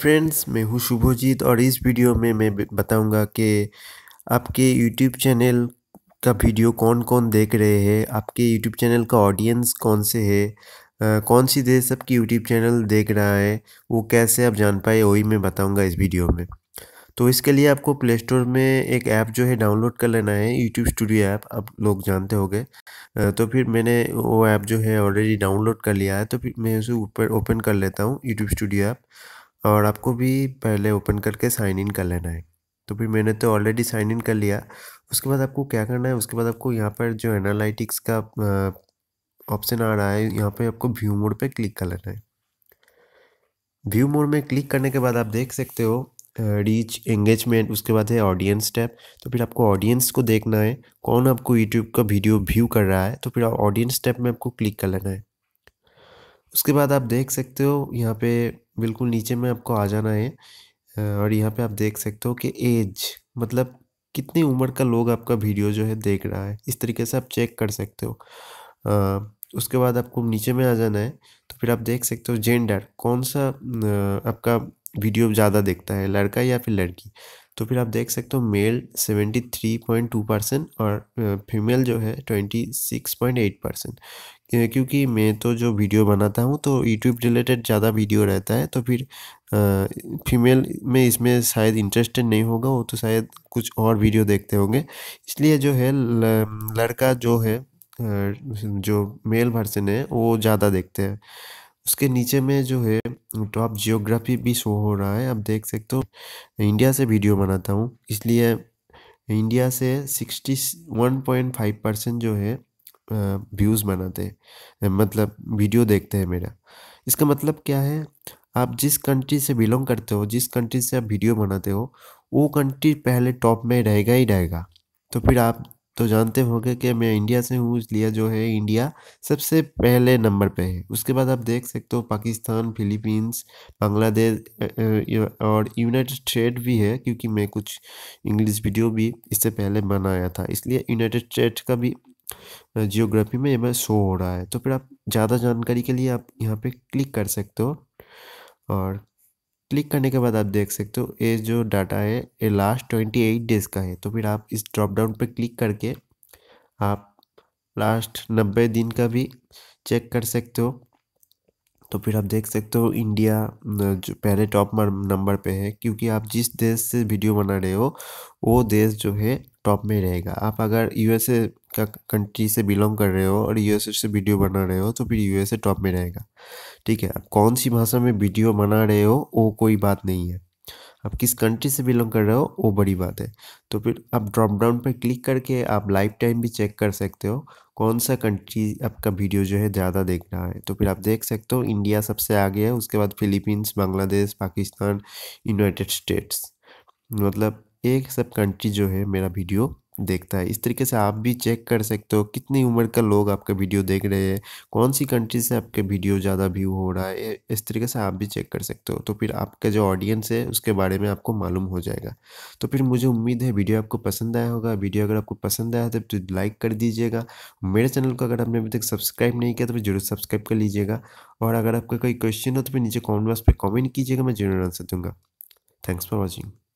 friends मैं हूँ शुभजीत और इस वीडियो में मैं बताऊंगा कि आपके यूट्यूब चैनल का वीडियो कौन कौन देख रहे हैं आपके यूट्यूब चैनल का ऑडियंस कौन से है कौन सी देर सबकी यूट्यूब चैनल देख रहा है वो कैसे आप जान पाए वही मैं बताऊंगा इस वीडियो में तो इसके लिए आपको प्ले स्टोर में एक ऐप जो है डाउनलोड कर लेना है यूट्यूब स्टूडियो ऐप आप लोग जानते होंगे तो फिर मैंने वो ऐप जो है ऑलरेडी डाउनलोड कर लिया है तो फिर मैं उसे ऊपर ओपन कर लेता हूँ यूट्यूब स्टूडियो ऐप और आपको भी पहले ओपन करके साइन इन कर लेना है तो फिर मैंने तो ऑलरेडी साइन इन कर लिया उसके बाद आपको क्या करना है उसके बाद आपको यहाँ पर जो एनालिटिक्स का ऑप्शन आ रहा है यहाँ पे आपको व्यू मोड पे क्लिक कर लेना है व्यू मोड में क्लिक करने के बाद आप देख सकते हो रीच एंगेजमेंट उसके बाद है ऑडियंस टैप तो फिर आपको ऑडियंस को देखना है कौन आपको यूट्यूब का वीडियो व्यू कर रहा है तो फिर ऑडियंस टैप में आपको क्लिक कर लेना है उसके बाद आप देख सकते हो यहाँ पे बिल्कुल नीचे में आपको आ जाना है और यहाँ पे आप देख सकते हो कि एज मतलब कितनी उम्र का लोग आपका वीडियो जो है देख रहा है इस तरीके से आप चेक कर सकते हो आ, उसके बाद आपको नीचे में आ जाना है तो फिर आप देख सकते हो जेंडर कौन सा आपका वीडियो ज़्यादा देखता है लड़का या फिर लड़की तो फिर आप देख सकते हो मेल 73.2 परसेंट और फीमेल जो है 26.8 परसेंट क्योंकि मैं तो जो वीडियो बनाता हूँ तो यूट्यूब रिलेटेड ज़्यादा वीडियो रहता है तो फिर फीमेल में इसमें शायद इंटरेस्टेड नहीं होगा वो तो शायद कुछ और वीडियो देखते होंगे इसलिए जो है लड़का जो है जो मेल वर्सन है वो ज़्यादा देखते हैं उसके नीचे में जो है टॉप जियोग्राफी भी शो हो रहा है आप देख सकते हो इंडिया से वीडियो बनाता हूँ इसलिए इंडिया से sixty one point five percent जो है व्यूज़ बनाते हैं मतलब वीडियो देखते हैं मेरा इसका मतलब क्या है आप जिस कंट्री से बिलोंग करते हो जिस कंट्री से आप वीडियो बनाते हो वो कंट्री पहले टॉप में रहेगा ही रहेगा तो फिर आप तो जानते होंगे कि मैं इंडिया से हूँ इसलिए जो है इंडिया सबसे पहले नंबर पे है उसके बाद आप देख सकते हो पाकिस्तान फिलीपींस बांग्लादेश और यूनाइटेड स्टेट भी है क्योंकि मैं कुछ इंग्लिश वीडियो भी इससे पहले बनाया था इसलिए यूनाइटेड स्टेट का भी जियोग्राफी में ये शो हो रहा है तो फिर आप ज़्यादा जानकारी के लिए आप यहाँ पर क्लिक कर सकते हो और क्लिक करने के बाद आप देख सकते हो ये जो डाटा है ये लास्ट ट्वेंटी एट डेज़ का है तो फिर आप इस ड्रॉप डाउन पर क्लिक करके आप लास्ट नब्बे दिन का भी चेक कर सकते हो तो फिर आप देख सकते हो इंडिया जो पहले टॉप नंबर पे है क्योंकि आप जिस देश से वीडियो बना रहे हो वो देश जो है टॉप में रहेगा आप अगर यूएसए का कंट्री से बिलोंग कर रहे हो और यूएसए से वीडियो बना रहे हो तो फिर यूएसए टॉप में रहेगा ठीक है आप कौन सी भाषा में वीडियो बना रहे हो वो कोई बात नहीं है आप किस कंट्री से बिलोंग कर रहे हो वो बड़ी बात है तो फिर आप ड्रॉप डाउन पर क्लिक करके आप लाइफ टाइम भी चेक कर सकते हो कौन सा कंट्री आपका वीडियो जो है ज़्यादा देख रहा है तो फिर आप देख सकते हो इंडिया सबसे आगे है उसके बाद Philippines Bangladesh Pakistan United States मतलब एक सब कंट्री जो है मेरा वीडियो देखता है इस तरीके से आप भी चेक कर सकते हो कितनी उम्र का लोग आपका वीडियो देख रहे हैं कौन सी कंट्री से आपके वीडियो ज़्यादा व्यू हो रहा है इस तरीके से आप भी चेक कर सकते हो तो फिर आपका जो ऑडियंस है उसके बारे में आपको मालूम हो जाएगा तो फिर मुझे उम्मीद है वीडियो आपको पसंद आया होगा वीडियो अगर आपको पसंद आया तो, तो लाइक कर दीजिएगा मेरे चैनल को अगर आपने अभी तक सब्सक्राइब नहीं किया तो फिर जरूर सब्सक्राइब कर लीजिएगा और अगर आपका कोई क्वेश्चन हो तो फिर नीचे कॉमेंट बॉक्स पर कॉमेंट कीजिएगा मैं जरूर आंसर दूंगा थैंक्स फॉर वॉचिंग